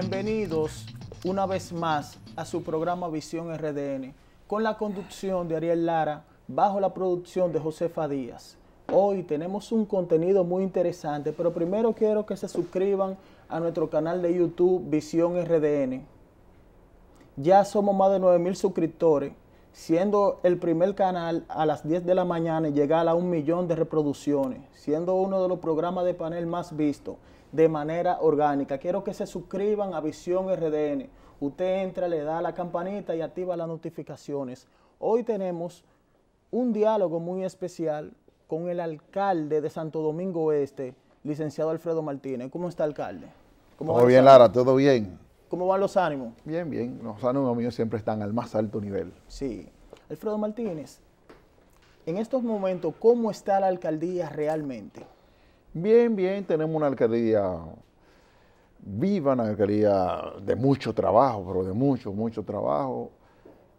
Bienvenidos una vez más a su programa Visión RDN, con la conducción de Ariel Lara, bajo la producción de Josefa Díaz. Hoy tenemos un contenido muy interesante, pero primero quiero que se suscriban a nuestro canal de YouTube Visión RDN. Ya somos más de 9.000 suscriptores, siendo el primer canal a las 10 de la mañana en llegar a un millón de reproducciones, siendo uno de los programas de panel más vistos de manera orgánica. Quiero que se suscriban a Visión RDN. Usted entra, le da la campanita y activa las notificaciones. Hoy tenemos un diálogo muy especial con el alcalde de Santo Domingo Oeste, licenciado Alfredo Martínez. ¿Cómo está, alcalde? ¿Cómo todo bien, Lara, todo bien. ¿Cómo van los ánimos? Bien, bien. Los ánimos míos siempre están al más alto nivel. Sí. Alfredo Martínez, en estos momentos, ¿cómo está la alcaldía realmente? Bien, bien, tenemos una alcaldía viva, una alcaldía de mucho trabajo, pero de mucho, mucho trabajo.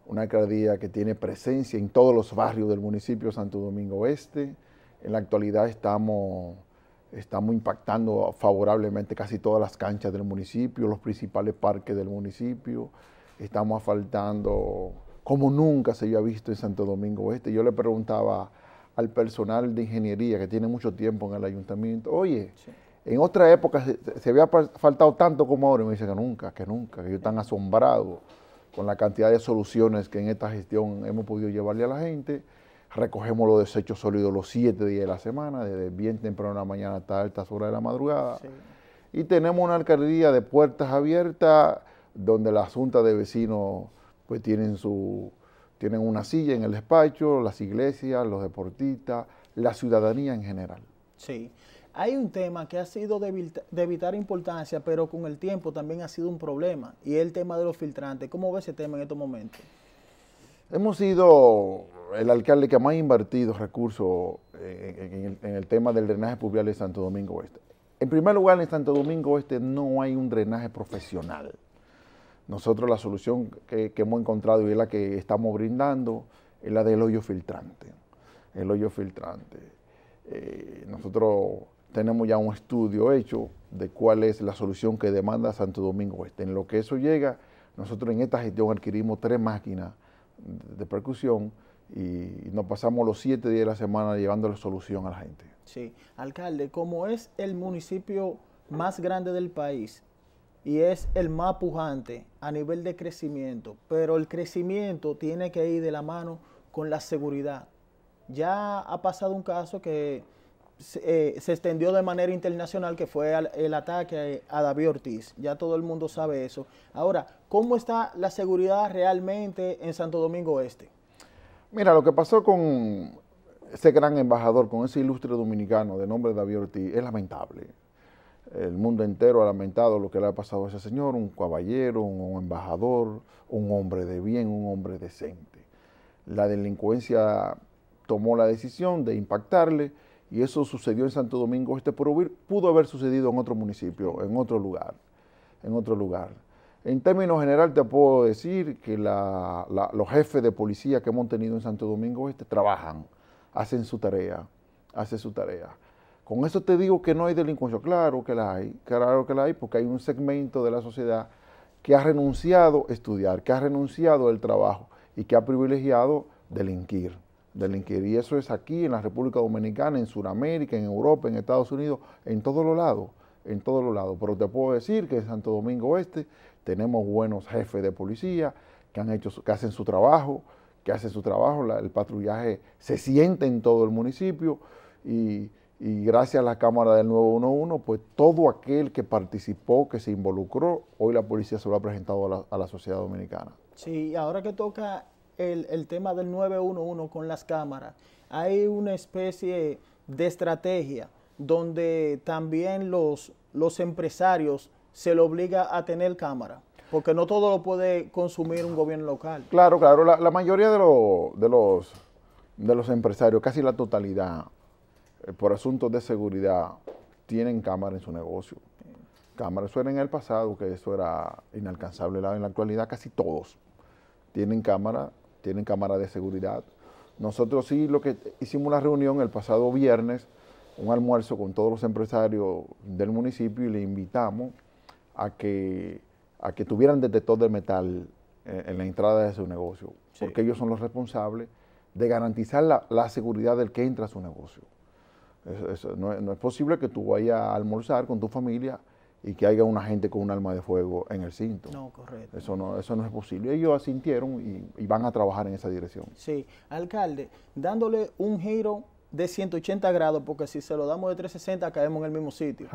Una alcaldía que tiene presencia en todos los barrios del municipio de Santo Domingo Oeste. En la actualidad estamos, estamos impactando favorablemente casi todas las canchas del municipio, los principales parques del municipio. Estamos asfaltando como nunca se había visto en Santo Domingo Oeste. Yo le preguntaba al personal de ingeniería que tiene mucho tiempo en el ayuntamiento. Oye, en otra época se, había faltado tanto como ahora. Y me dice que nunca, que nunca, que yo están asombrado con la cantidad de soluciones que en esta gestión hemos podido llevarle a la gente. Recogemos los desechos sólidos los siete días de la semana, desde bien temprano en la mañana hasta altas horas de la madrugada. Y tenemos una alcaldía de puertas abiertas, donde la Junta de Vecinos pues tienen su, tienen una silla en el despacho, las iglesias, los deportistas, la ciudadanía en general. Sí. Hay un tema que ha sido de, evitar importancia, pero con el tiempo también ha sido un problema, y es el tema de los filtrantes. ¿Cómo ve ese tema en estos momentos? Hemos sido el alcalde que más ha invertido recursos en, el, tema del drenaje pluvial de Santo Domingo Oeste. En primer lugar, en Santo Domingo Oeste no hay un drenaje profesional. Nosotros la solución que, hemos encontrado y es la que estamos brindando es la del hoyo filtrante. El hoyo filtrante. Eh, nosotros tenemos ya un estudio hecho de cuál es la solución que demanda Santo Domingo Oeste. En lo que eso llega, nosotros en esta gestión adquirimos tres máquinas de percusión y nos pasamos los siete días de la semana llevando la solución a la gente. Sí, alcalde, como es el municipio más grande del país, y es el más pujante a nivel de crecimiento, pero el crecimiento tiene que ir de la mano con la seguridad. Ya ha pasado un caso que se eh, extendió de manera internacional, que fue el ataque a David Ortiz. Ya todo el mundo sabe eso. Ahora, ¿cómo está la seguridad realmente en Santo Domingo Este? Mira, lo que pasó con ese gran embajador, con ese ilustre dominicano de nombre David Ortiz, es lamentable el mundo entero ha lamentado lo que le ha pasado a ese señor, un caballero, un embajador, un hombre de bien, un hombre decente. La delincuencia tomó la decisión de impactarle y eso sucedió en Santo Domingo Este, pero pudo haber sucedido en otro municipio, en otro lugar, en otro lugar. En términos general te puedo decir que los jefes de policía que hemos tenido en Santo Domingo Este trabajan, hacen su tarea, hacen su tarea. Con eso te digo que no hay delincuencia. Claro que la hay, claro que la hay, porque hay un segmento de la sociedad que ha renunciado a estudiar, que ha renunciado al trabajo y que ha privilegiado delinquir. Delinquir. Y eso es aquí en la República Dominicana, en Sudamérica, en Europa, en Estados Unidos, en todos los lados, en todos los lados. Pero te puedo decir que en Santo Domingo Oeste tenemos buenos jefes de policía que, hacen su trabajo, que hacen su trabajo, el patrullaje se siente en todo el municipio y y gracias a la Cámara del 911, pues todo aquel que participó, que se involucró, hoy la policía se lo ha presentado a la, sociedad dominicana. Sí, ahora que toca el, tema del 911 con las cámaras, hay una especie de estrategia donde también los, los empresarios se lo obliga a tener cámara, porque no todo lo puede consumir un gobierno local. Claro, claro, la, mayoría de, los, de los empresarios, casi la totalidad, eh, por asuntos de seguridad, tienen cámara en su negocio. Cámara, eso en el pasado, que eso era inalcanzable. En la actualidad casi todos tienen cámara, tienen cámara de seguridad. Nosotros sí lo que hicimos una reunión el pasado viernes, un almuerzo con todos los empresarios del municipio y le invitamos a que, a que tuvieran detector de metal eh, en, la entrada de su negocio, porque ellos son los responsables de garantizar la, la seguridad del que entra a su negocio no, es, posible que tú vayas a almorzar con tu familia y que haya una gente con un arma de fuego en el cinto. No, correcto. Eso no, eso no es posible. Ellos asintieron y, van a trabajar en esa dirección. Sí, alcalde, dándole un giro de 180 grados, porque si se lo damos de 360 caemos en el mismo sitio.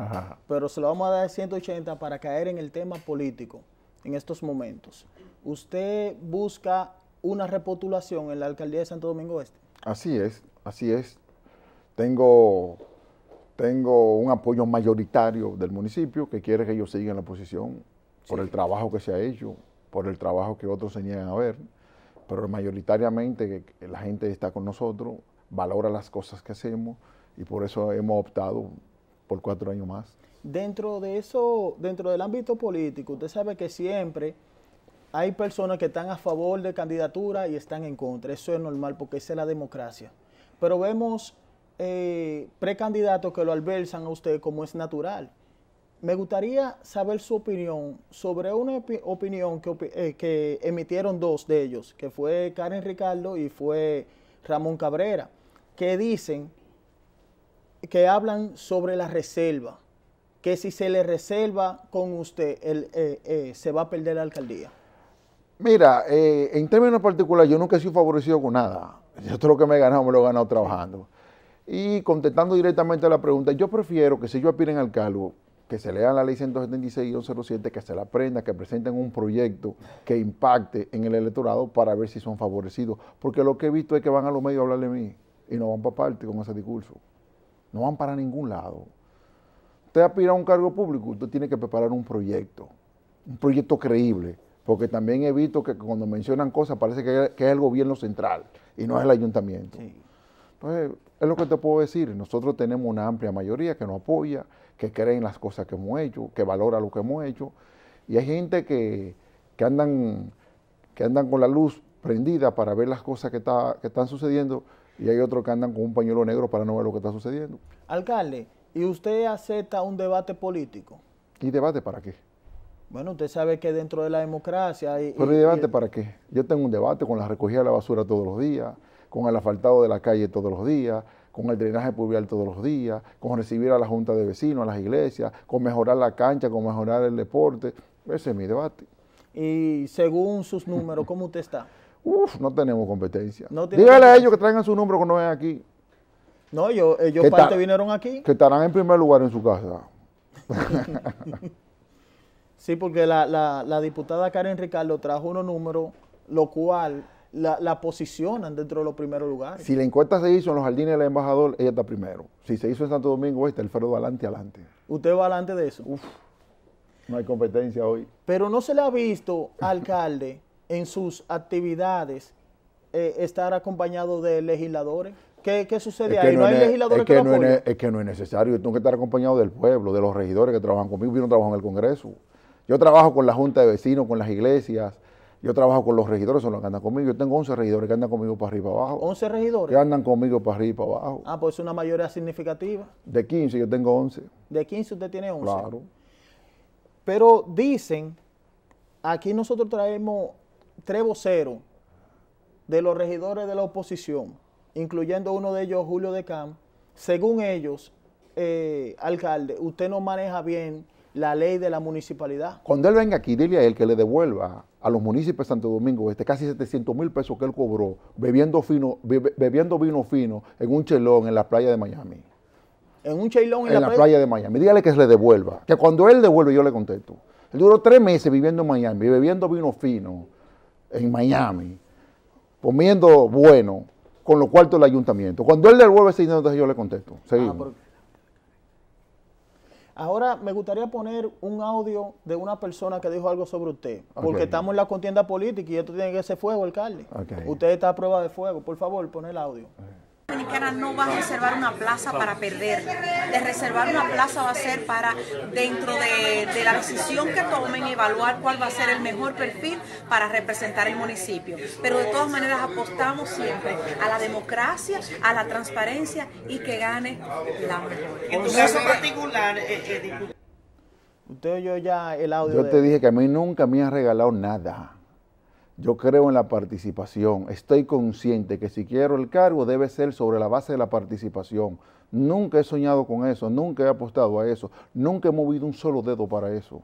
Pero se lo vamos a dar de 180 para caer en el tema político en estos momentos. ¿Usted busca una repotulación en la alcaldía de Santo Domingo Este? Así es, así es. Tengo, un apoyo mayoritario del municipio que quiere que yo siga en la oposición por el trabajo que se ha hecho, por el trabajo que otros se niegan a ver, pero mayoritariamente la gente está con nosotros, valora las cosas que hacemos y por eso hemos optado por cuatro años más. Dentro de eso, dentro del ámbito político, usted sabe que siempre hay personas que están a favor de candidatura y están en contra. Eso es normal porque esa es la democracia. Pero vemos eh, precandidatos que lo adversan a usted como es natural. Me gustaría saber su opinión sobre una opinión eh, que, emitieron dos de ellos, que fue Karen Ricardo y fue Ramón Cabrera, que dicen que hablan sobre la reserva, que si se le reserva con usted, eh, eh, se va a perder la alcaldía. Mira, en términos particulares, yo nunca he sido favorecido con nada. Yo todo lo que me he ganado me lo he ganado trabajando. Y contestando directamente a la pregunta, yo prefiero que si yo aspiren al cargo, que se lea la ley 176 y 107, que se la aprenda, que presenten un proyecto que impacte en el electorado para ver si son favorecidos. Porque lo que he visto es que van a los medios a hablar de mí y no van para parte con ese discurso. No van para ningún lado. Usted aspira a un cargo público, usted tiene que preparar un proyecto, un proyecto creíble. Porque también he visto que cuando mencionan cosas parece que, que es el gobierno central y no es el ayuntamiento. Sí. Entonces, es lo que te puedo decir. Nosotros tenemos una amplia mayoría que nos apoya, que cree en las cosas que hemos hecho, que valora lo que hemos hecho. Y hay gente que, andan, que andan con la luz prendida para ver las cosas que, están sucediendo y hay otros que andan con un pañuelo negro para no ver lo que está sucediendo. Alcalde, ¿y usted acepta un debate político? ¿Y debate para qué? Bueno, usted sabe que dentro de la democracia... hay... ¿Pero debate para qué? Yo tengo un debate con la recogida de la basura todos los días, con el asfaltado de la calle todos los días, con el drenaje pluvial todos los días, con recibir a la junta de vecinos, a las iglesias, con mejorar la cancha, con mejorar el deporte. Ese es mi debate. Y según sus números, ¿cómo usted está? Uf, no tenemos competencia. Dígale a ellos que traigan su número no es aquí. No, ellos, parte este vinieron aquí. Que estarán en primer lugar en su casa. sí, porque la, la diputada Karen Ricardo trajo unos números, lo cual la, posicionan dentro de los primeros lugares. Si la encuesta se hizo en los jardines del embajador, ella está primero. Si se hizo en Santo Domingo está el va adelante, adelante. ¿Usted va adelante de eso? Uf, no hay competencia hoy. Pero no se le ha visto, alcalde, en sus actividades eh, estar acompañado de legisladores. ¿Qué, qué sucede ahí? ¿No, hay es, legisladores que, lo no Es, que no es necesario. tengo que estar acompañado del pueblo, de los regidores que trabajan conmigo. Yo no trabajo en el Congreso. Yo trabajo con la Junta de Vecinos, con las iglesias, yo trabajo con los regidores, son los que andan conmigo. Yo tengo 11 regidores que andan conmigo para arriba y para abajo. ¿11 regidores? Que andan conmigo para arriba y para abajo. Ah, pues es una mayoría significativa. De 15 yo tengo 11. ¿De 15 usted tiene 11? Claro. Pero dicen, aquí nosotros traemos tres voceros de los regidores de la oposición, incluyendo uno de ellos, Julio de Cam. Según ellos, eh, alcalde, usted no maneja bien la ley de la municipalidad. Cuando él venga aquí, dile a él que le devuelva a los municipios de Santo Domingo este casi 700 mil pesos que él cobró bebiendo, bebiendo vino fino en un chelón en la playa de Miami. En un chelón en, en la, playa? de Miami. Dígale que se le devuelva. Que cuando él devuelve, yo le contesto. Él duró tres meses viviendo en Miami, bebiendo vino fino en Miami, comiendo bueno con los cuartos del ayuntamiento. Cuando él devuelve ese dinero, yo le contesto. Ah, Seguimos. Ahora me gustaría poner un audio de una persona que dijo algo sobre usted, porque estamos en la contienda política y esto tiene que ser fuego, alcalde. Usted está a prueba de fuego. Por favor, pon el audio que ahora no va a reservar una plaza para perder. De reservar una plaza va a ser para, dentro de, la decisión que tomen, evaluar cuál va a ser el mejor perfil para representar el municipio. Pero de todas maneras apostamos siempre a la democracia, a la transparencia y que gane la mejor. En tu caso particular, eh, eh, ya el audio. Yo te dije que a mí nunca me han regalado nada. Yo creo en la participación. Estoy consciente que si quiero el cargo debe ser sobre la base de la participación. Nunca he soñado con eso, nunca he apostado a eso, nunca he movido un solo dedo para eso.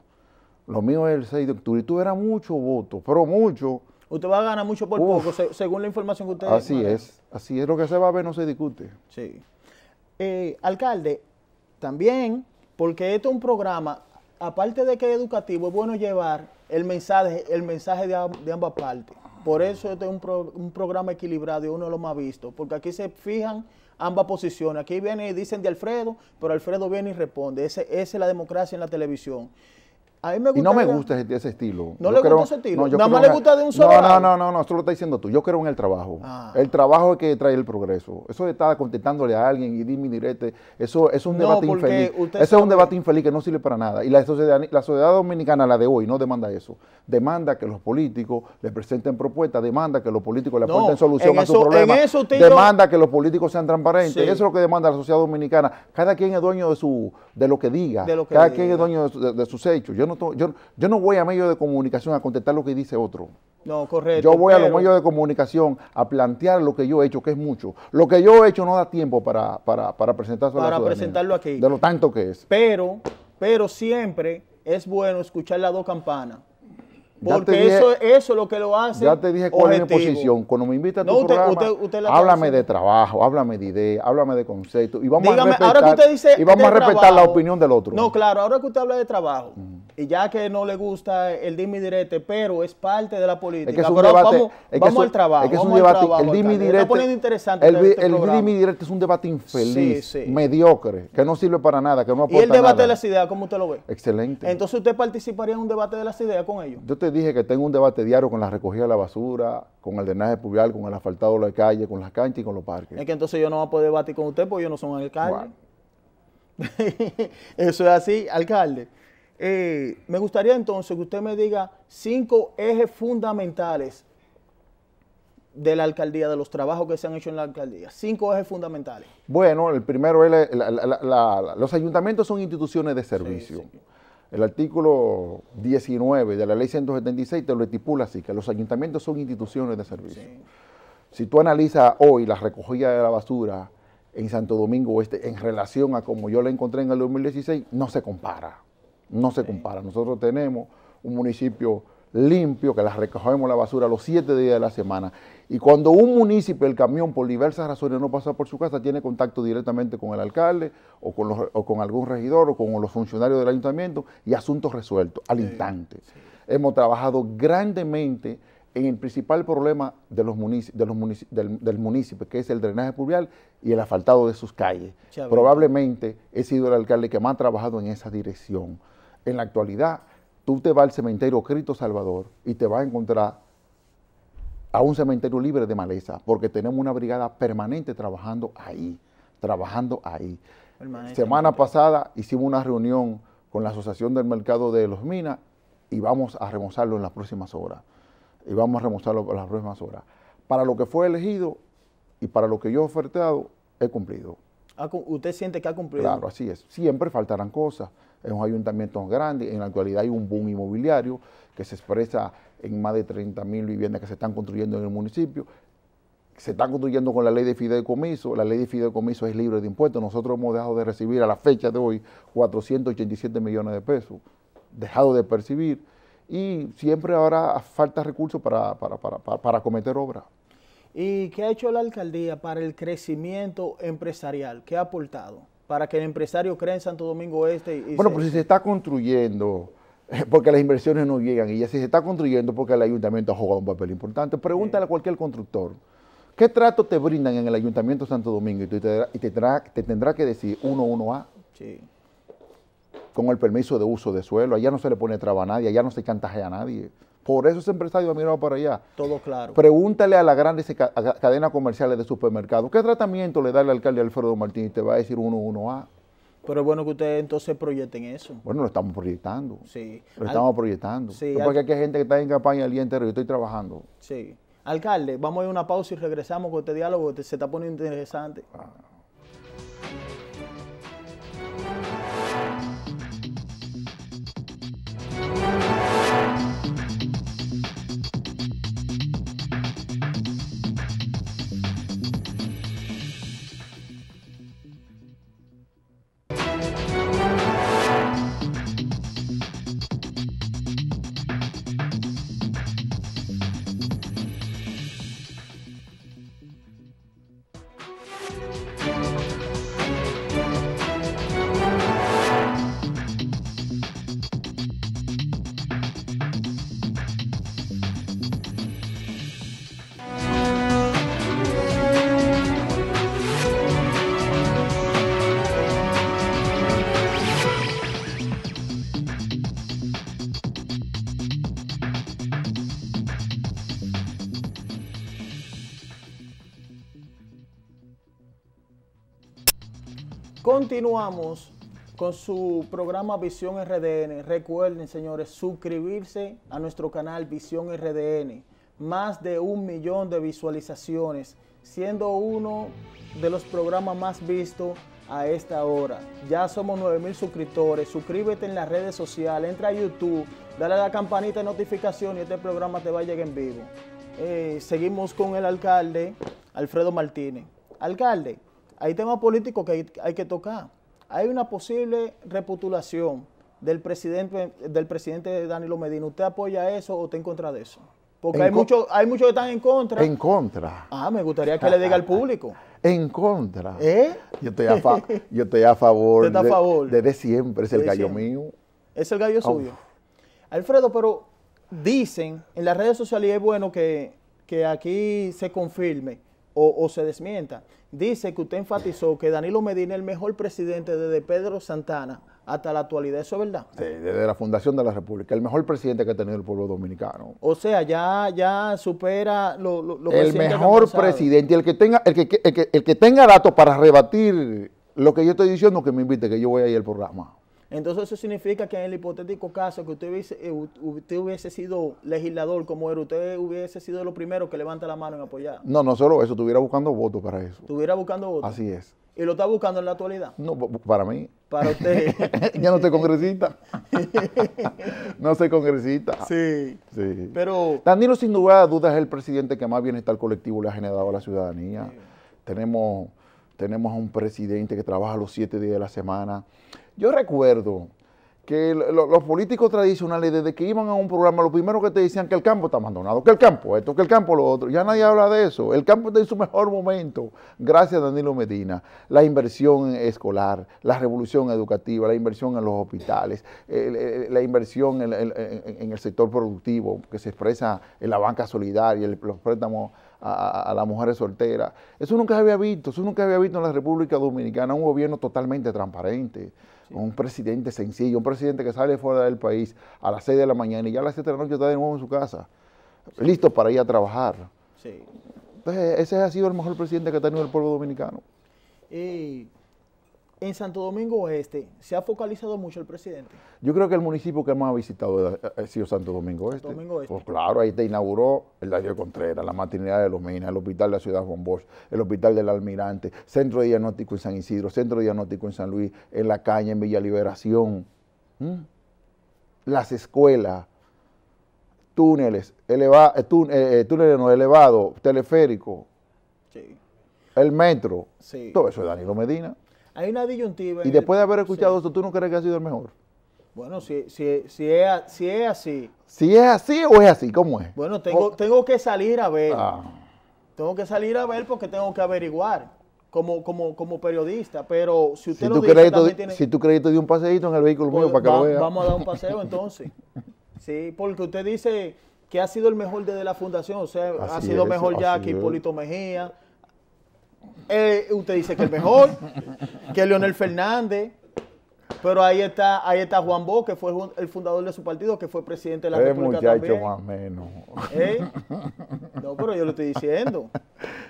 Lo mío es el 6 de octubre. Y tú era mucho voto, pero mucho. Usted va a ganar mucho por poco, según la información que usted Así es, así es. Lo que se va a ver no se discute. Sí. Eh, alcalde, también, porque esto es un programa, aparte de que es educativo, es bueno llevar el mensaje, el mensaje de, ambas partes. Por eso este es un, programa equilibrado y uno de los más vistos, porque aquí se fijan ambas posiciones. Aquí viene y dicen de Alfredo, pero Alfredo viene y responde. Ese, esa es la democracia en la televisión y no me gusta ese, estilo. No le gusta ese estilo. Nada más le gusta de un solo. No, no, no, no, no, esto lo está diciendo tú. Yo creo en el trabajo. Ah. El trabajo es que trae el progreso. Eso de estar contestándole a alguien y dime direte, eso, es un debate infeliz. Eso es un debate infeliz que no sirve para nada. Y la sociedad, la sociedad dominicana, la de hoy, no demanda eso. Demanda que los políticos le presenten propuestas, demanda que los políticos le aporten solución a su problema. demanda que los políticos sean transparentes. Eso es lo que demanda la sociedad dominicana. Cada quien es dueño de su de lo que diga. Cada quien es dueño de, de sus hechos. Yo no yo, no voy a medios de comunicación a contestar lo que dice otro. No, correcto. Yo voy a los medios de comunicación a plantear lo que yo he hecho, que es mucho. Lo que yo he hecho no da tiempo para, para, para presentarlo Para presentarlo aquí. De lo tanto que es. Pero, pero siempre es bueno escuchar las dos campanas. Porque eso, eso es lo que lo hace. Ya te dije cuál es mi posición. Cuando me invita a tu programa, háblame de trabajo, háblame de ideas, háblame de concepto Y vamos a respetar, usted dice y vamos a respetar la opinión del otro. No, claro, ahora que usted habla de trabajo, y ya que no le gusta el dimi direte, pero es parte de la política. Es un debate, vamos, al trabajo. el dimi direte. interesante el, este el dimi directo es un debate infeliz, mediocre, que no sirve para nada, que ¿Y el debate de las ideas, cómo usted lo ve? Excelente. Entonces usted participaría en un debate de las ideas con ellos. Yo dije que tengo un debate diario con la recogida de la basura, con el drenaje pluvial, con el asfaltado de la calle, con las canchas y con los parques. Es que entonces yo no voy a poder debatir con usted porque yo no soy alcalde. Eso es así, alcalde. Eh, me gustaría entonces que usted me diga cinco ejes fundamentales de la alcaldía, de los trabajos que se han hecho en la alcaldía. Cinco ejes fundamentales. Bueno, el primero es los ayuntamientos son instituciones de servicio. El artículo 19 de la ley 176 te lo estipula así, que los ayuntamientos son instituciones de servicio. Si tú analizas hoy la recogida de la basura en Santo Domingo Oeste en relación a como yo la encontré en el 2016, no se compara, no se compara. Nosotros tenemos un municipio limpio, que las recogemos la basura los siete días de la semana. Y cuando un municipio, el camión, por diversas razones no pasa por su casa, tiene contacto directamente con el alcalde o con, algún regidor o con los funcionarios del ayuntamiento y asuntos resueltos al instante. Hemos trabajado grandemente en el principal problema de los del, municipio, que es el drenaje pluvial y el asfaltado de sus calles. Probablemente he sido el alcalde que más ha trabajado en esa dirección. En la actualidad, tú te vas al cementerio Cristo Salvador y te vas a encontrar a un cementerio libre de maleza, porque tenemos una brigada permanente trabajando ahí, trabajando ahí. Semana pasada hicimos una reunión con la Asociación del Mercado de los Minas y vamos a remozarlo en las próximas horas. Y vamos a remozarlo en las próximas horas. Para lo que fue elegido y para lo que yo he ofertado, he cumplido. ¿Usted siente que ha cumplido? Claro, así es. Siempre faltarán cosas es un ayuntamiento grande, en la actualidad hay un boom inmobiliario que se expresa en más de 30.000 viviendas que se están construyendo en el municipio, se están construyendo con la ley de fideicomiso, la ley de fideicomiso es libre de impuestos, nosotros hemos dejado de recibir a la fecha de hoy 487 millones de pesos, dejado de percibir, y siempre ahora falta recursos para, para, para cometer obras. ¿Y qué ha hecho la alcaldía para el crecimiento empresarial? ¿Qué ha aportado? para que el empresario crea en Santo Domingo Este? Y bueno, pues si se está construyendo, porque las inversiones no llegan, y ya si se está construyendo porque el ayuntamiento ha jugado un papel importante, pregúntale a cualquier constructor. ¿Qué trato te brindan en el Ayuntamiento de Santo Domingo? Y te, te tendrá que decir 11 a Sí con el permiso de uso de suelo, allá no se le pone traba a nadie, allá no se cantajea a nadie. Por eso ese empresario ha mirado para allá. Todo claro. Pregúntale a las grandes cadenas comerciales de supermercados, ¿qué tratamiento le da el alcalde Alfredo Martín y Te va a decir 1 a Pero es bueno que ustedes entonces proyecten eso. Bueno, lo estamos proyectando. Sí. Lo estamos proyectando. Sí, porque aquí hay gente que está en campaña el día entero y estoy trabajando. Sí. Alcalde, vamos a ir a una pausa y regresamos con este diálogo que se está poniendo interesante. Ah. Continuamos con su programa Visión RDN. Recuerden, señores, suscribirse a nuestro canal Visión RDN. Más de un millón de visualizaciones, siendo uno de los programas más vistos a esta hora. Ya somos 9 mil suscriptores. Suscríbete en las redes sociales, entra a YouTube, dale a la campanita de notificación y este programa te va a llegar en vivo. Eh, seguimos con el alcalde Alfredo Martínez. Alcalde, hay temas políticos que hay, que tocar. Hay una posible reputulación del presidente, del presidente Danilo Medina. ¿Usted apoya eso o está en contra de eso? Porque hay muchos hay mucho que están en contra. En contra. Ah, me gustaría que le diga al público. En contra. ¿Eh? Yo estoy a, yo estoy a favor. Desde de, siempre es el gallo mío. Es el gallo suyo. Alfredo, pero dicen en las redes sociales y es bueno que, que aquí se confirme o, se desmienta. Dice que usted enfatizó que Danilo Medina es el mejor presidente desde Pedro Santana hasta la actualidad. ¿Eso es verdad? Sí, desde la fundación de la República. El mejor presidente que ha tenido el pueblo dominicano. O sea, ya, ya supera lo, lo, El mejor presidente. el que tenga, el que, el que, el que tenga datos para rebatir lo que yo estoy diciendo, que me invite, que yo voy a ir al programa. Entonces eso significa que en el hipotético caso que usted hubiese, eh, hubiese sido legislador como era, usted hubiese sido los primeros que levanta la mano en apoyar. No, no solo eso, estuviera buscando votos para eso. Estuviera buscando votos. Así es. ¿Y lo está buscando en la actualidad? No, para mí. Para usted. ya no soy congresista. no soy congresista. Sí. Sí. Pero. Danilo, sin duda, duda es el presidente que más bienestar colectivo le ha generado a la ciudadanía. Tenemos, tenemos a un presidente que trabaja los siete días de la semana yo recuerdo que los políticos tradicionales, desde que iban a un programa, lo primero que te decían que el campo está abandonado, que el campo esto, que el campo lo otro. Ya nadie habla de eso. El campo está en su mejor momento. Gracias a Danilo Medina. La inversión escolar, la revolución educativa, la inversión en los hospitales, la inversión en, el sector productivo, que se expresa en la banca solidaria, los préstamos a, a, las mujeres solteras. Eso nunca se había visto, eso nunca se había visto en la República Dominicana, un gobierno totalmente transparente un presidente sencillo, un presidente que sale fuera del país a las 6 de la mañana y ya a las 7 de la noche está de nuevo en su casa, listo para ir a trabajar. Sí. Entonces, ese ha sido el mejor presidente que ha tenido el pueblo dominicano en Santo Domingo Oeste se ha focalizado mucho el presidente. Yo creo que el municipio que más ha visitado ha sido Santo Domingo Oeste. Santo Domingo Oeste. Pues claro, ahí te inauguró el Darío Contreras, la maternidad de los Minas, el hospital de la ciudad Juan Bosch, el hospital del Almirante, centro de diagnóstico en San Isidro, centro de diagnóstico en San Luis, en La Caña, en Villa Liberación, las escuelas, túneles, eh, eh, eh, túneles no elevados, teleférico, el metro, sí. todo eso es Danilo Medina hay una disyuntiva. Y después de haber escuchado esto, ¿tú no crees que ha sido el mejor? Bueno, si, si, si, es, si es así. Si es así o es así, ¿cómo es? Bueno, tengo, tengo que salir a ver. Ah. Tengo que salir a ver porque tengo que averiguar como, como, como periodista. Pero si usted si lo dice, crédito, tiene... Si tú de un paseíto en el vehículo mío pues, para que lo vea. Vamos a dar un paseo entonces. sí, porque usted dice que ha sido el mejor desde la fundación. O sea, ha sido mejor ya que Hipólito Mejía eh, usted dice que el mejor, que Leonel Fernández. Pero ahí está, ahí está Juan Bo, que fue el fundador de su partido, que fue presidente de la eh, República muchacho también. más menos. ¿Eh? No, pero yo lo estoy diciendo.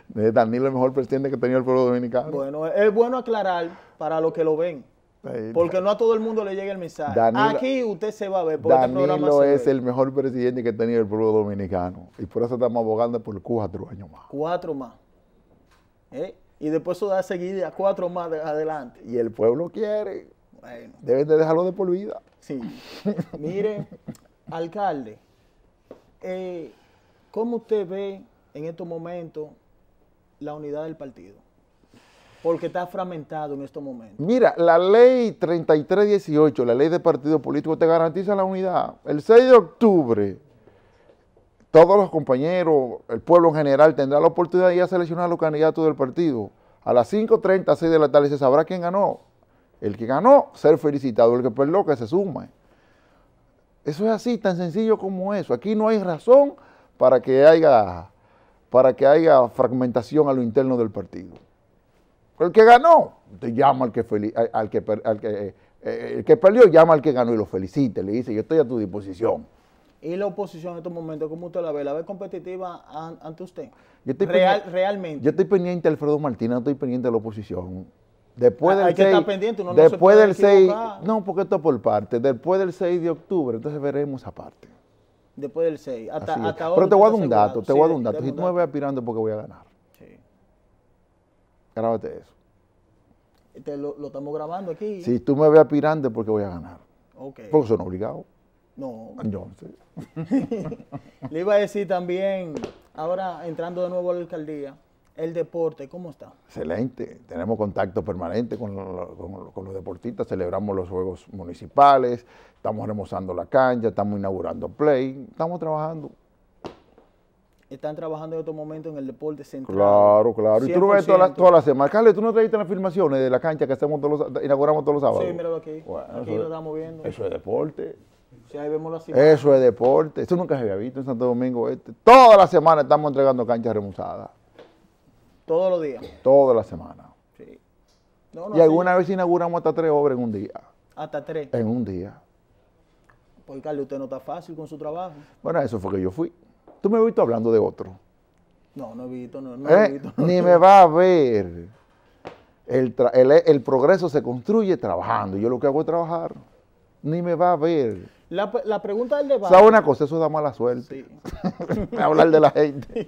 Danilo es el mejor presidente que ha tenido el pueblo dominicano. Bueno, es bueno aclarar para los que lo ven. Porque no a todo el mundo le llega el mensaje. Aquí usted se va a ver. Este no es el mejor presidente que ha tenido el pueblo dominicano. Y por eso estamos abogando por cuatro años más. Cuatro más. ¿eh? Y después eso da seguida cuatro más adelante. Y el pueblo quiere. Bueno. Deben de dejarlo de por vida. Sí. Mire, alcalde, eh, ¿cómo usted ve en estos momentos la unidad del partido? Porque está fragmentado en estos momentos. Mira, la ley 3318, la ley de partido político te garantiza la unidad. El 6 de octubre todos los compañeros, el pueblo en general tendrá la oportunidad de ir a seleccionar a los candidatos del partido. A las 5.30, 6 de la tarde se sabrá quién ganó. El que ganó, ser felicitado. El que perdió, que se sume. Eso es así, tan sencillo como eso. Aquí no hay razón para que haya, para que haya fragmentación a lo interno del partido. El que ganó, te llama al que, al eh, eh, el que perdió, llama al que ganó y lo felicita. Le dice, yo estoy a tu disposición y la oposición en estos momentos, ¿cómo usted la ve? ¿La ve competitiva ante usted? Yo estoy realmente. Yo estoy pendiente de Alfredo Martínez, no estoy pendiente de la oposición. Después ah, del Hay que estar pendiente, uno después no se del 6, no, porque esto por parte, después del 6 de octubre, entonces veremos aparte. Después del 6, Pero te voy a dar un dato, te voy a dar un dato. Si tú me ves aspirando porque voy a ganar. Sí. Grábate eso. lo, estamos grabando aquí. Si tú me ves aspirando porque voy a ganar. Okay. Porque son obligados. No. Yo, sí. Le iba a decir también, ahora entrando de nuevo a la alcaldía, el deporte, ¿cómo está? Excelente, tenemos contacto permanente con, los deportistas, celebramos los juegos municipales, estamos remozando la cancha, estamos inaugurando play, estamos trabajando están trabajando en otro momento en el deporte central. Claro, claro. Y tú lo ves todas las toda la semanas. Carlos, ¿tú no trajiste las filmaciones de la cancha que todos los, inauguramos todos los sábados? Sí, míralo aquí. aquí lo estamos viendo. Eso es deporte. Eso es deporte. Eso nunca se había visto en Santo Domingo Este. Toda la semana estamos entregando canchas remozadas. Todos los días. Toda la semana. y alguna vez inauguramos hasta tres obras en un día. Hasta tres. En un día. Pues Carlos, usted no está fácil con su trabajo. Bueno, eso fue que yo fui. Tú me has visto hablando de otro. No, no he visto, no, eh, Ni me va a ver. El, el, progreso se construye trabajando. Yo lo que hago es trabajar. Ni me va a ver. La, pregunta del debate. ¿Sabe una cosa? Eso da mala suerte. Sí. Hablar de la gente.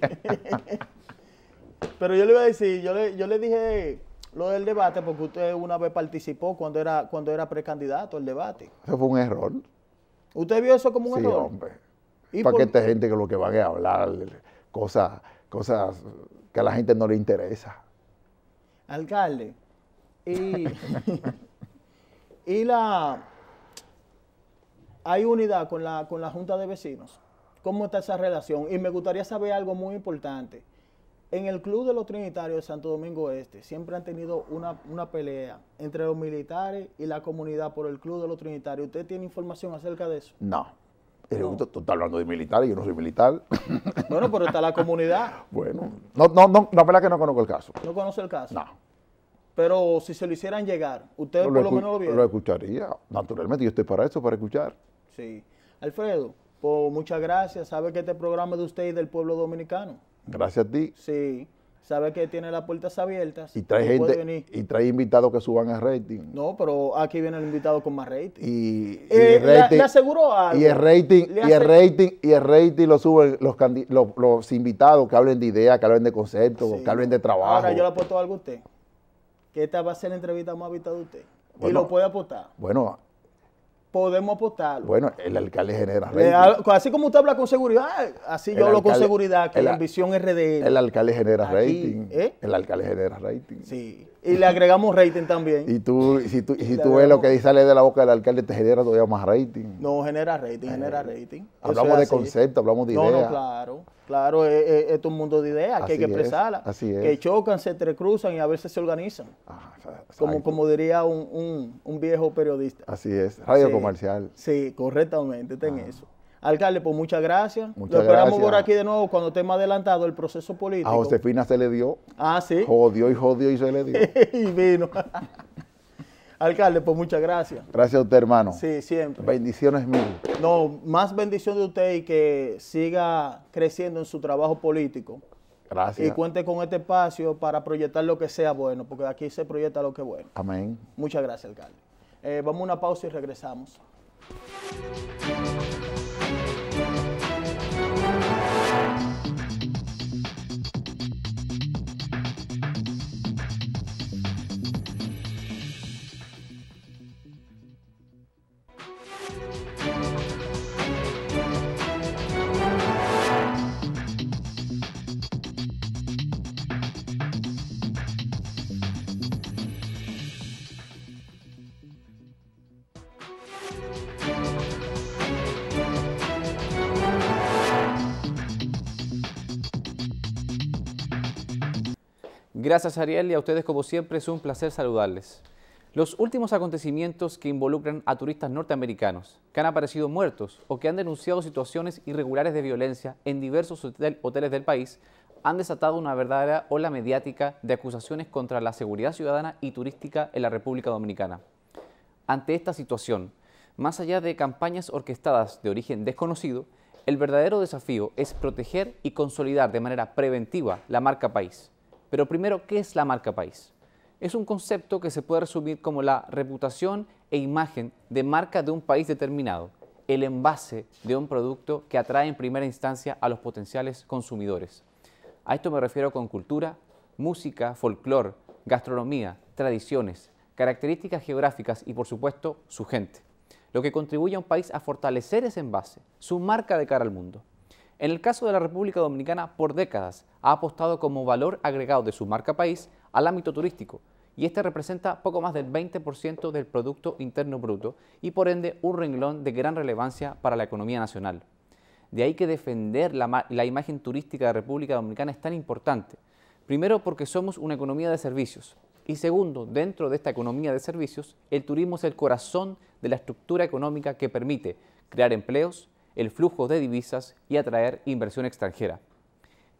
Pero yo le iba a decir, yo le, yo le dije lo del debate porque usted una vez participó cuando era, cuando era precandidato al debate. Eso fue un error. ¿Usted vio eso como un sí, error? hombre. ¿Y Para que esta gente que lo que van a hablar, cosas, cosas que a la gente no le interesa. Alcalde, y, y la, ¿Hay unidad con la, con la Junta de Vecinos? ¿Cómo está esa relación? Y me gustaría saber algo muy importante. En el Club de los Trinitarios de Santo Domingo Este siempre han tenido una, pelea entre los militares y la comunidad por el Club de los Trinitarios. ¿Usted tiene información acerca de eso? No. Eh, no. Tú, hablando de militares, yo no soy militar. Bueno, pero está la comunidad. bueno, no, no, no, la verdad es que no conozco el caso. ¿No conoce el caso? No. Pero si se lo hicieran llegar, ¿usted por lo, menos lo viera? Lo escucharía, naturalmente, yo estoy para eso, para escuchar. Sí. Alfredo, pues muchas gracias. Sabe que este programa es de usted y del pueblo dominicano. Gracias a ti. Sí. Sabe que tiene las puertas abiertas. Y trae gente. Y trae invitados que suban el rating. No, pero aquí viene el invitado con más rating. Y, y eh, rating, algo. Y el rating, y el rating, y lo suben los, invitados que hablen de ideas, que hablen de conceptos, que hablen de trabajo. Ahora yo le apuesto algo a usted. Que esta va a ser la entrevista más vista de usted. y lo puede aportar. Bueno, Podemos apostarlo. Bueno, el alcalde genera rating. así como usted habla con seguridad, ah, así yo hablo con seguridad, que la ambición RD. El alcalde genera rating. ¿eh? El alcalde genera rating. Sí. Y le agregamos rating también. Y tú, si tú, si tú ves lo que sale de la boca del alcalde, te genera todavía más rating. No, genera rating, genera eh, rating. Hablamos de concepto, hablamos de ideas. No, no, claro. Claro, es, es un mundo de ideas que hay que expresarlas, así es. que chocan, se entrecruzan y a veces se organizan. como, como diría un, viejo periodista. Así es, radio comercial. Sí, correctamente, ten eso. Alcalde, pues muchas gracias. Muchas Lo esperamos por aquí de nuevo cuando esté más adelantado el proceso político. A Josefina se le dio. Ah, sí. Jodió y jodió y se le dio. y vino. Alcalde, pues muchas gracias. Gracias a usted, hermano. Sí, siempre. Bendiciones mil. No, más bendición de usted y que siga creciendo en su trabajo político. Gracias. Y cuente con este espacio para proyectar lo que sea bueno, porque aquí se proyecta lo que es bueno. Amén. Muchas gracias, alcalde. Eh, vamos a una pausa y regresamos. Gracias Ariel y a ustedes como siempre es un placer saludarles. Los últimos acontecimientos que involucran a turistas norteamericanos que han aparecido muertos o que han denunciado situaciones irregulares de violencia en diversos hoteles del país han desatado una verdadera ola mediática de acusaciones contra la seguridad ciudadana y turística en la República Dominicana. Ante esta situación, más allá de campañas orquestadas de origen desconocido, el verdadero desafío es proteger y consolidar de manera preventiva la marca país pero primero, ¿qué es la marca país? Es un concepto que se puede resumir como la reputación e imagen de marca de un país determinado, el envase de un producto que atrae en primera instancia a los potenciales consumidores. A esto me refiero con cultura, música, folclore, gastronomía, tradiciones, características geográficas y por supuesto su gente, lo que contribuye a un país a fortalecer ese envase, su marca de cara al mundo. En el caso de la República Dominicana, por décadas ha apostado como valor agregado de su marca país al ámbito turístico, y este representa poco más del 20% del Producto Interno Bruto y por ende un renglón de gran relevancia para la economía nacional. De ahí que defender la, la imagen turística de la República Dominicana es tan importante. Primero porque somos una economía de servicios, y segundo, dentro de esta economía de servicios, el turismo es el corazón de la estructura económica que permite crear empleos, el flujo de divisas y atraer inversión extranjera.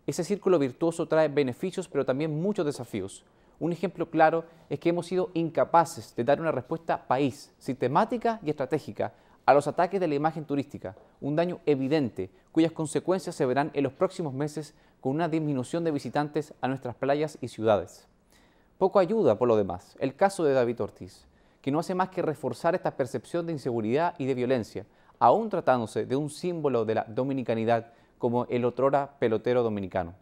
Ese círculo virtuoso trae beneficios pero también muchos desafíos. Un ejemplo claro es que hemos sido incapaces de dar una respuesta país, sistemática y estratégica a los ataques de la imagen turística, un daño evidente cuyas consecuencias se verán en los próximos meses con una disminución de visitantes a nuestras playas y ciudades. Poco ayuda, por lo demás, el caso de David Ortiz, que no hace más que reforzar esta percepción de inseguridad y de violencia, aún tratándose de un símbolo de la dominicanidad como el otrora pelotero dominicano.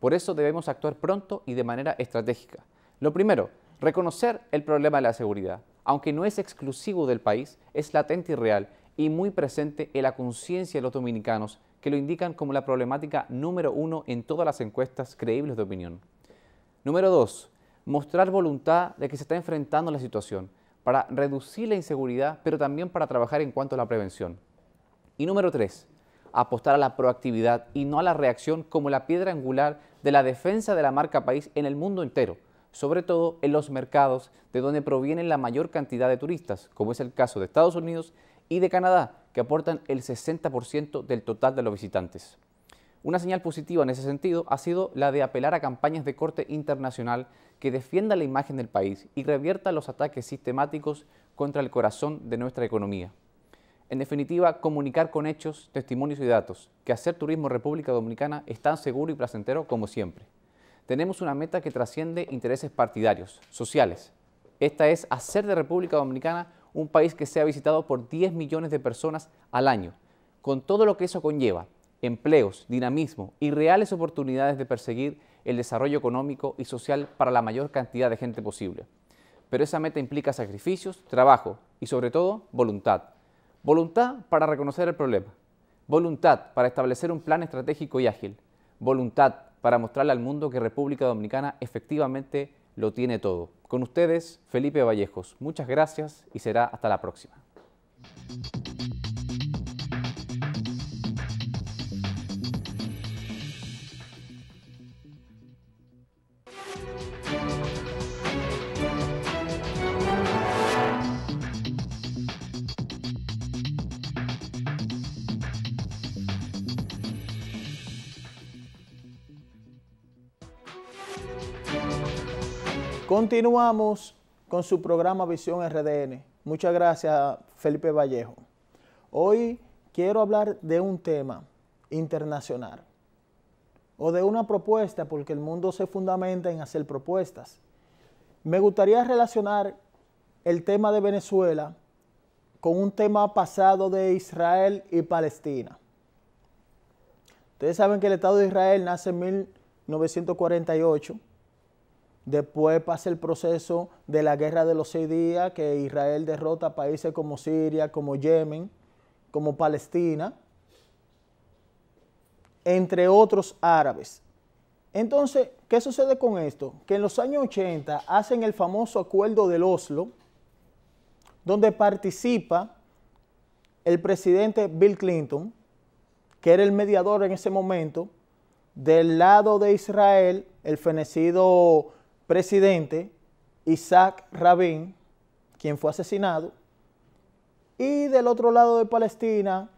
Por eso debemos actuar pronto y de manera estratégica. Lo primero, reconocer el problema de la seguridad. Aunque no es exclusivo del país, es latente y real y muy presente en la conciencia de los dominicanos que lo indican como la problemática número uno en todas las encuestas creíbles de opinión. Número dos, mostrar voluntad de que se está enfrentando la situación para reducir la inseguridad, pero también para trabajar en cuanto a la prevención. Y número tres, apostar a la proactividad y no a la reacción como la piedra angular de la defensa de la marca país en el mundo entero, sobre todo en los mercados de donde provienen la mayor cantidad de turistas, como es el caso de Estados Unidos y de Canadá, que aportan el 60% del total de los visitantes. Una señal positiva en ese sentido ha sido la de apelar a campañas de corte internacional que defienda la imagen del país y revierta los ataques sistemáticos contra el corazón de nuestra economía. En definitiva, comunicar con hechos, testimonios y datos que hacer turismo República Dominicana es tan seguro y placentero como siempre. Tenemos una meta que trasciende intereses partidarios, sociales. Esta es hacer de República Dominicana un país que sea visitado por 10 millones de personas al año, con todo lo que eso conlleva, empleos, dinamismo y reales oportunidades de perseguir el desarrollo económico y social para la mayor cantidad de gente posible. Pero esa meta implica sacrificios, trabajo y sobre todo voluntad. Voluntad para reconocer el problema, voluntad para establecer un plan estratégico y ágil, voluntad para mostrarle al mundo que República Dominicana efectivamente lo tiene todo. Con ustedes, Felipe Vallejos. Muchas gracias y será hasta la próxima. Continuamos con su programa Visión RDN. Muchas gracias, Felipe Vallejo. Hoy quiero hablar de un tema internacional o de una propuesta, porque el mundo se fundamenta en hacer propuestas. Me gustaría relacionar el tema de Venezuela con un tema pasado de Israel y Palestina. Ustedes saben que el Estado de Israel nace en 1948 Después pasa el proceso de la guerra de los seis días, que Israel derrota países como Siria, como Yemen, como Palestina, entre otros árabes. Entonces, ¿qué sucede con esto? Que en los años 80 hacen el famoso acuerdo del Oslo, donde participa el presidente Bill Clinton, que era el mediador en ese momento, del lado de Israel, el fenecido presidente Isaac Rabin, quien fue asesinado, y del otro lado de Palestina,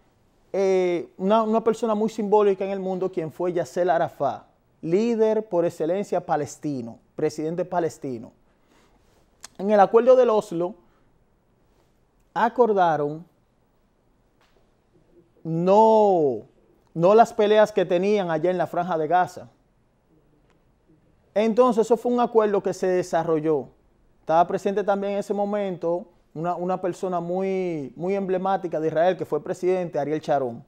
eh, una, persona muy simbólica en el mundo, quien fue Yassel Arafat, líder por excelencia palestino, presidente palestino. En el acuerdo del Oslo, acordaron no, no las peleas que tenían allá en la franja de Gaza, entonces, eso fue un acuerdo que se desarrolló. Estaba presente también en ese momento una, persona muy, muy emblemática de Israel, que fue presidente, Ariel Charón.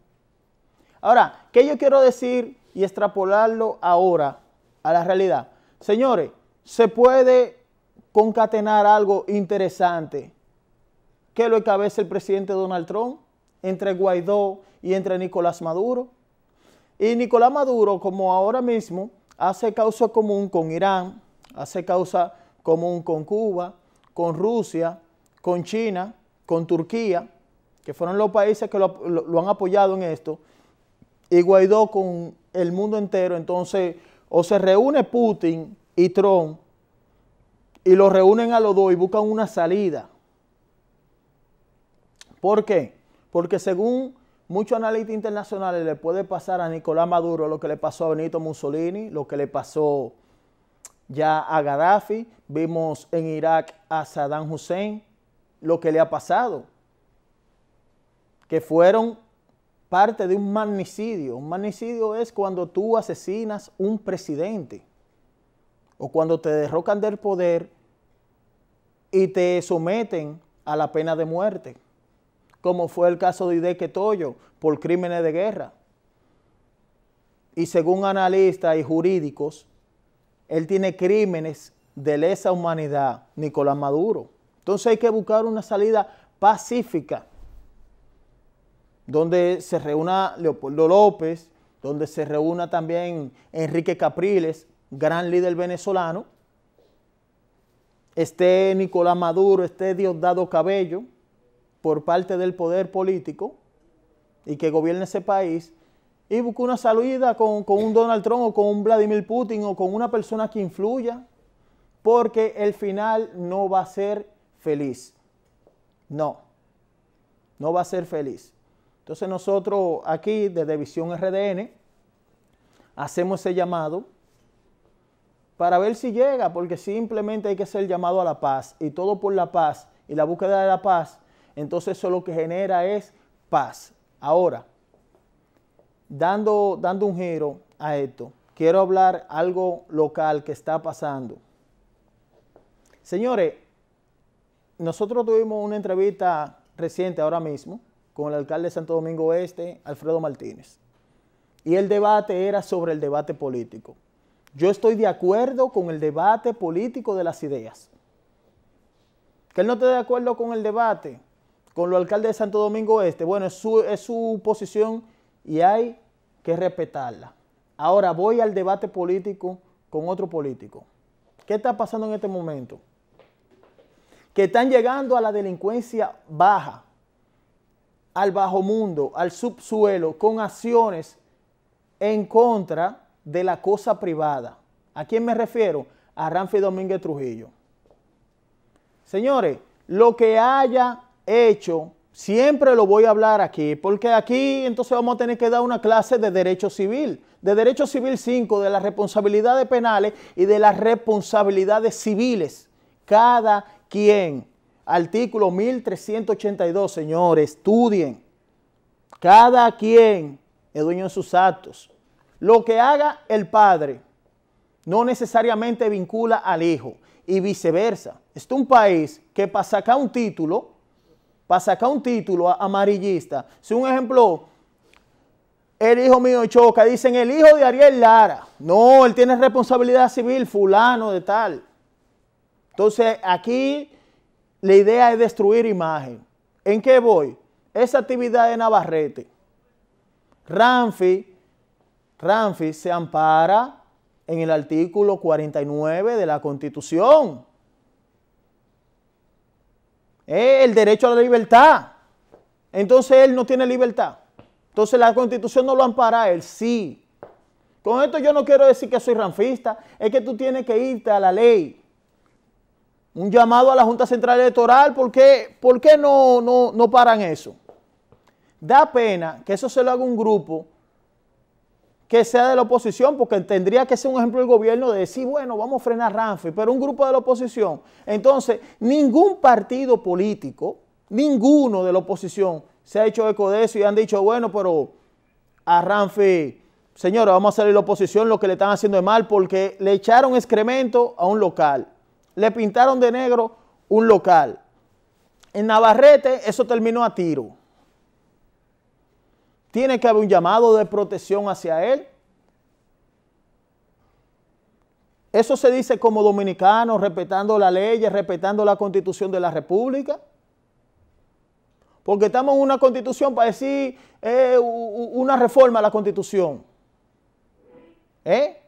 Ahora, ¿qué yo quiero decir y extrapolarlo ahora a la realidad? Señores, se puede concatenar algo interesante que lo encabeza el presidente Donald Trump entre Guaidó y entre Nicolás Maduro. Y Nicolás Maduro, como ahora mismo, hace causa común con Irán, hace causa común con Cuba, con Rusia, con China, con Turquía, que fueron los países que lo, han apoyado en esto, y Guaidó con el mundo entero. Entonces, o se reúne Putin y Trump y los reúnen a los dos y buscan una salida. ¿Por qué? Porque según Muchos analistas internacionales le puede pasar a Nicolás Maduro lo que le pasó a Benito Mussolini, lo que le pasó ya a Gaddafi, vimos en Irak a Saddam Hussein, lo que le ha pasado, que fueron parte de un magnicidio. Un magnicidio es cuando tú asesinas un presidente o cuando te derrocan del poder y te someten a la pena de muerte como fue el caso de Ideque Toyo por crímenes de guerra. Y según analistas y jurídicos, él tiene crímenes de lesa humanidad, Nicolás Maduro. Entonces hay que buscar una salida pacífica, donde se reúna Leopoldo López, donde se reúna también Enrique Capriles, gran líder venezolano, esté Nicolás Maduro, esté Diosdado Cabello, por parte del poder político y que gobierne ese país y busca una salida con, un Donald Trump o con un Vladimir Putin o con una persona que influya, porque el final no va a ser feliz. No, no va a ser feliz. Entonces nosotros aquí desde Visión RDN hacemos ese llamado para ver si llega, porque simplemente hay que hacer llamado a la paz y todo por la paz y la búsqueda de la paz entonces eso lo que genera es paz. Ahora, dando, dando un giro a esto, quiero hablar algo local que está pasando. Señores, nosotros tuvimos una entrevista reciente ahora mismo con el alcalde de Santo Domingo Este, Alfredo Martínez. Y el debate era sobre el debate político. Yo estoy de acuerdo con el debate político de las ideas. Que él no esté de acuerdo con el debate con lo alcalde de Santo Domingo Este, bueno, es su, su posición y hay que respetarla. Ahora voy al debate político con otro político. ¿Qué está pasando en este momento? Que están llegando a la delincuencia baja, al bajo mundo, al subsuelo, con acciones en contra de la cosa privada. ¿A quién me refiero? A Ramfi Domínguez Trujillo. Señores, lo que haya hecho, siempre lo voy a hablar aquí, porque aquí entonces vamos a tener que dar una clase de derecho civil, de derecho civil 5, de las responsabilidades penales y de las responsabilidades civiles. Cada quien. Artículo 1382, señores, estudien. Cada quien es dueño de sus actos. Lo que haga el padre no necesariamente vincula al hijo y viceversa. Este es un país que para sacar un título para sacar un título amarillista. Si un ejemplo, el hijo mío choca, dicen el hijo de Ariel Lara. No, él tiene responsabilidad civil, fulano de tal. Entonces, aquí la idea es destruir imagen. ¿En qué voy? Esa actividad de Navarrete. Ramfi, Ramfi se ampara en el artículo 49 de la Constitución el derecho a la libertad. Entonces él no tiene libertad. Entonces la constitución no lo ampara él, sí. Con esto yo no quiero decir que soy ranfista, es que tú tienes que irte a la ley. Un llamado a la Junta Central Electoral, ¿por qué, no, no, no paran eso? Da pena que eso se lo haga un grupo que sea de la oposición, porque tendría que ser un ejemplo del gobierno de decir, bueno, vamos a frenar a Ramfi, pero un grupo de la oposición. Entonces, ningún partido político, ninguno de la oposición se ha hecho eco de eso y han dicho, bueno, pero a Ramfi, señores, vamos a salir la oposición lo que le están haciendo de mal, porque le echaron excremento a un local, le pintaron de negro un local. En Navarrete eso terminó a tiro. Tiene que haber un llamado de protección hacia él. Eso se dice como dominicano, respetando las leyes, respetando la constitución de la república. Porque estamos en una constitución para decir eh, una reforma a la constitución. ¿Eh?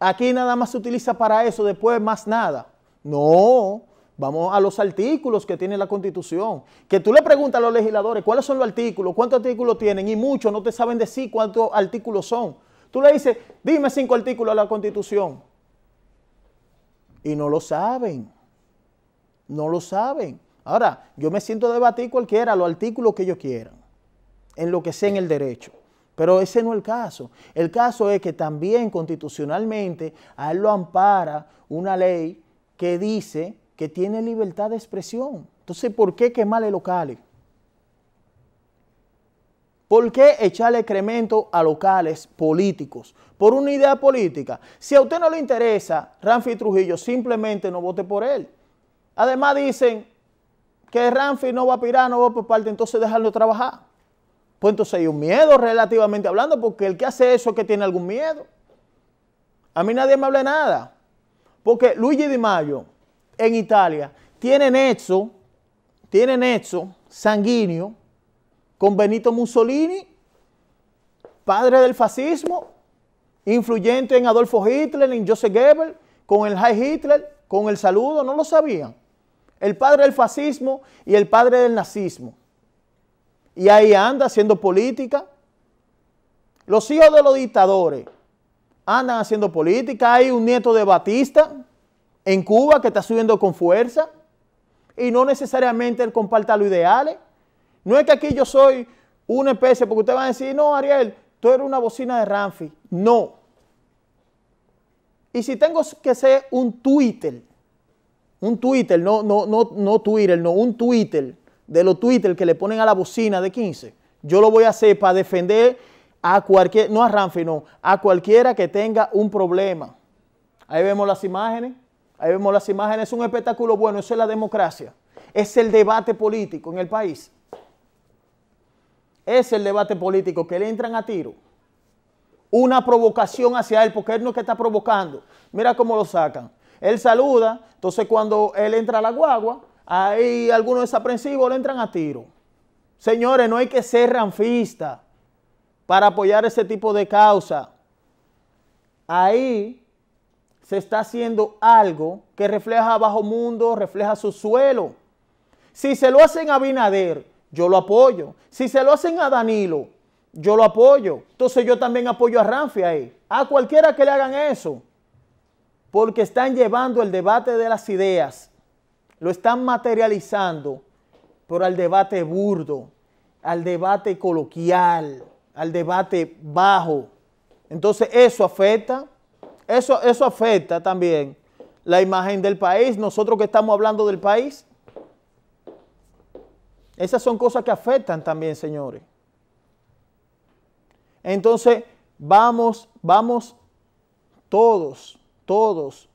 Aquí nada más se utiliza para eso, después más nada. No, Vamos a los artículos que tiene la Constitución. Que tú le preguntas a los legisladores cuáles son los artículos, cuántos artículos tienen, y muchos no te saben decir cuántos artículos son. Tú le dices, dime cinco artículos de la Constitución. Y no lo saben. No lo saben. Ahora, yo me siento a debatir cualquiera los artículos que ellos quieran, en lo que sea en el derecho. Pero ese no es el caso. El caso es que también constitucionalmente a él lo ampara una ley que dice que tiene libertad de expresión. Entonces, ¿por qué quemarle locales? ¿Por qué echarle excremento a locales políticos? Por una idea política. Si a usted no le interesa Ramfi Trujillo, simplemente no vote por él. Además dicen que Ramfi no va a pirar, no va por parte, entonces dejarlo trabajar. Pues entonces hay un miedo relativamente hablando, porque el que hace eso es que tiene algún miedo. A mí nadie me habla nada. Porque Luigi Di Mayo, en Italia tienen nexo, tienen nexo sanguíneo con Benito Mussolini, padre del fascismo, influyente en Adolfo Hitler, en Joseph Goebbels, con el High Hitler, con el saludo, no lo sabían. El padre del fascismo y el padre del nazismo. Y ahí anda haciendo política. Los hijos de los dictadores andan haciendo política. Hay un nieto de Batista, en Cuba que está subiendo con fuerza y no necesariamente él comparta los ideales. No es que aquí yo soy una especie, porque usted va a decir, no, Ariel, tú eres una bocina de Ramfi. No. Y si tengo que ser un Twitter, un Twitter, no, no, no, no Twitter, no, un Twitter, de los Twitter que le ponen a la bocina de 15, yo lo voy a hacer para defender a cualquier, no a Ramfi, no, a cualquiera que tenga un problema. Ahí vemos las imágenes. Ahí vemos las imágenes, es un espectáculo bueno, eso es la democracia. Es el debate político en el país. Es el debate político que le entran a tiro. Una provocación hacia él, porque él no es que está provocando. Mira cómo lo sacan. Él saluda, entonces cuando él entra a la guagua, ahí algunos desaprensivos le entran a tiro. Señores, no hay que ser ranfista para apoyar ese tipo de causa. Ahí se está haciendo algo que refleja bajo mundo, refleja su suelo. Si se lo hacen a Binader, yo lo apoyo. Si se lo hacen a Danilo, yo lo apoyo. Entonces yo también apoyo a Ramfi ahí. A cualquiera que le hagan eso. Porque están llevando el debate de las ideas. Lo están materializando. Pero al debate burdo. Al debate coloquial. Al debate bajo. Entonces eso afecta. Eso, afecta también la imagen del país, nosotros que estamos hablando del país. Esas son cosas que afectan también, señores. Entonces, vamos, vamos todos, todos,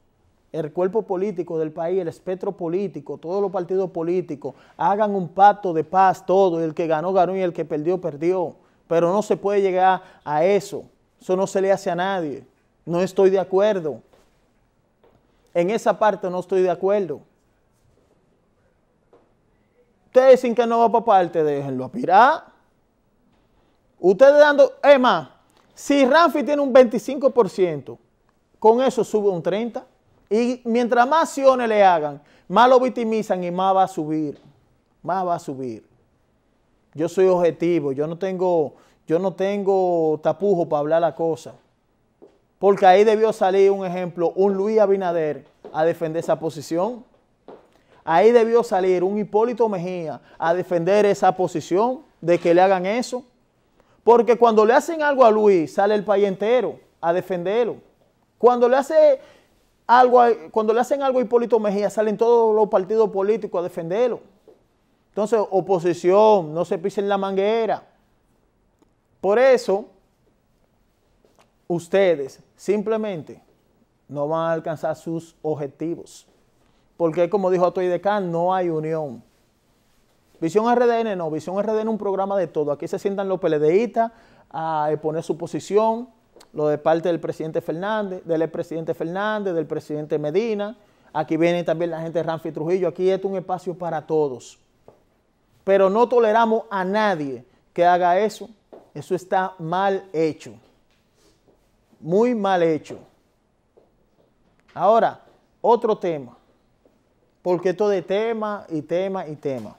el cuerpo político del país, el espectro político, todos los partidos políticos, hagan un pacto de paz, todo, el que ganó, ganó y el que perdió, perdió. Pero no se puede llegar a eso. Eso no se le hace a nadie. No estoy de acuerdo. En esa parte no estoy de acuerdo. Ustedes dicen que no va para parte, déjenlo a ah. Ustedes dando, Emma, si Ramfi tiene un 25%, con eso sube un 30%. Y mientras más acciones le hagan, más lo victimizan y más va a subir. Más va a subir. Yo soy objetivo, yo no tengo, yo no tengo tapujo para hablar la cosa. Porque ahí debió salir un ejemplo, un Luis Abinader a defender esa posición. Ahí debió salir un Hipólito Mejía a defender esa posición de que le hagan eso. Porque cuando le hacen algo a Luis, sale el país entero a defenderlo. Cuando le, hace algo cuando le hacen algo a Hipólito Mejía, salen todos los partidos políticos a defenderlo. Entonces, oposición, no se pisen la manguera. Por eso, ustedes simplemente no van a alcanzar sus objetivos. Porque como dijo de no hay unión. Visión RDN no, Visión RDN es un programa de todo. Aquí se sientan los PLDistas a poner su posición, lo de parte del presidente Fernández, del expresidente Fernández, del presidente Medina. Aquí viene también la gente de Ramfi Trujillo. Aquí este es un espacio para todos. Pero no toleramos a nadie que haga eso. Eso está mal hecho muy mal hecho. Ahora, otro tema, porque esto de tema y tema y tema.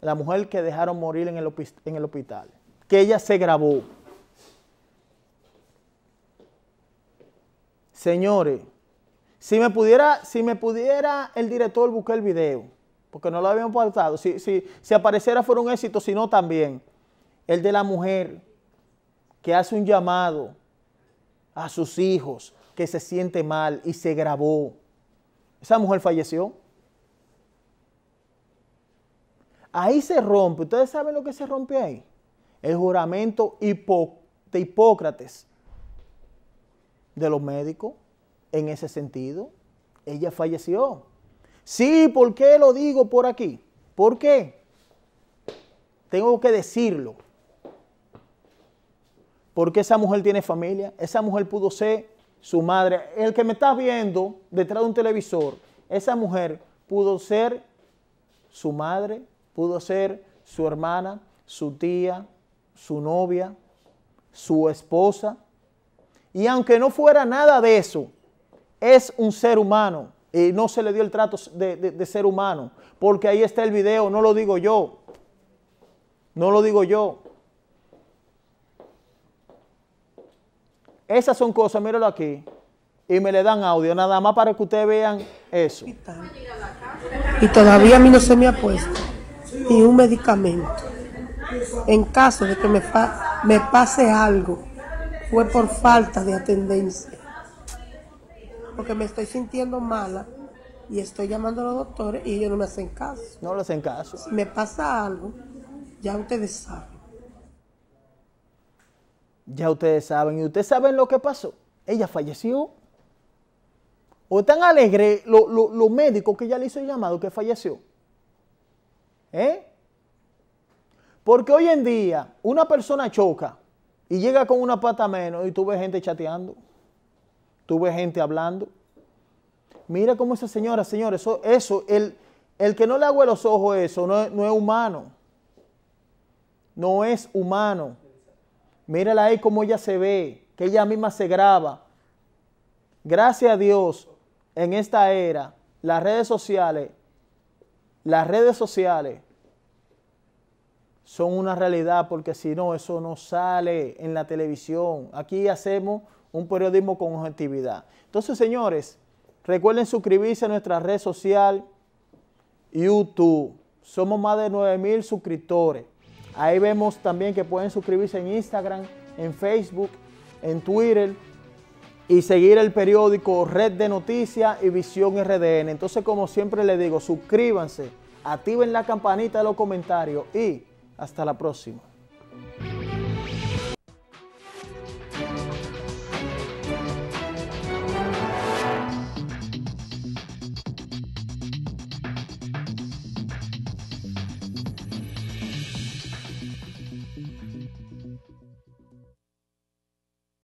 La mujer que dejaron morir en el, en el hospital, que ella se grabó. Señores, si me pudiera, si me pudiera el director buscar el video, porque no lo habían faltado. Si, apareciera fuera un éxito, si no también. El de la mujer que hace un llamado a sus hijos que se siente mal y se grabó. Esa mujer falleció. Ahí se rompe, ustedes saben lo que se rompe ahí. El juramento de Hipócrates de los médicos en ese sentido. Ella falleció. Sí, ¿por qué lo digo por aquí? ¿Por qué? Tengo que decirlo porque esa mujer tiene familia, esa mujer pudo ser su madre. El que me estás viendo detrás de un televisor, esa mujer pudo ser su madre, pudo ser su hermana, su tía, su novia, su esposa. Y aunque no fuera nada de eso, es un ser humano y no se le dio el trato de, de, ser humano, porque ahí está el video, no lo digo yo, no lo digo yo. Esas son cosas, mírenlo aquí. Y me le dan audio, nada más para que ustedes vean eso. Y todavía a mí no se me ha puesto ni un medicamento. En caso de que me, me pase algo, fue por falta de atendencia. Porque me estoy sintiendo mala y estoy llamando a los doctores y ellos no me hacen caso. No le hacen caso. Si me pasa algo, ya ustedes saben. Ya ustedes saben, y ustedes saben lo que pasó. Ella falleció. O tan alegre los lo, médicos que ya le hizo llamado que falleció. ¿Eh? Porque hoy en día una persona choca y llega con una pata menos y tú ves gente chateando, tú ves gente hablando. Mira cómo esa señora, señores, eso, eso el, el, que no le hago los ojos eso no, no es humano. No es humano. Mírala ahí cómo ella se ve, que ella misma se graba. Gracias a Dios, en esta era, las redes sociales, las redes sociales son una realidad porque si no, eso no sale en la televisión. Aquí hacemos un periodismo con objetividad. Entonces, señores, recuerden suscribirse a nuestra red social YouTube. Somos más de 9 mil suscriptores. Ahí vemos también que pueden suscribirse en Instagram, en Facebook, en Twitter y seguir el periódico Red de Noticias y Visión RDN. Entonces, como siempre les digo, suscríbanse, activen la campanita de los comentarios y hasta la próxima.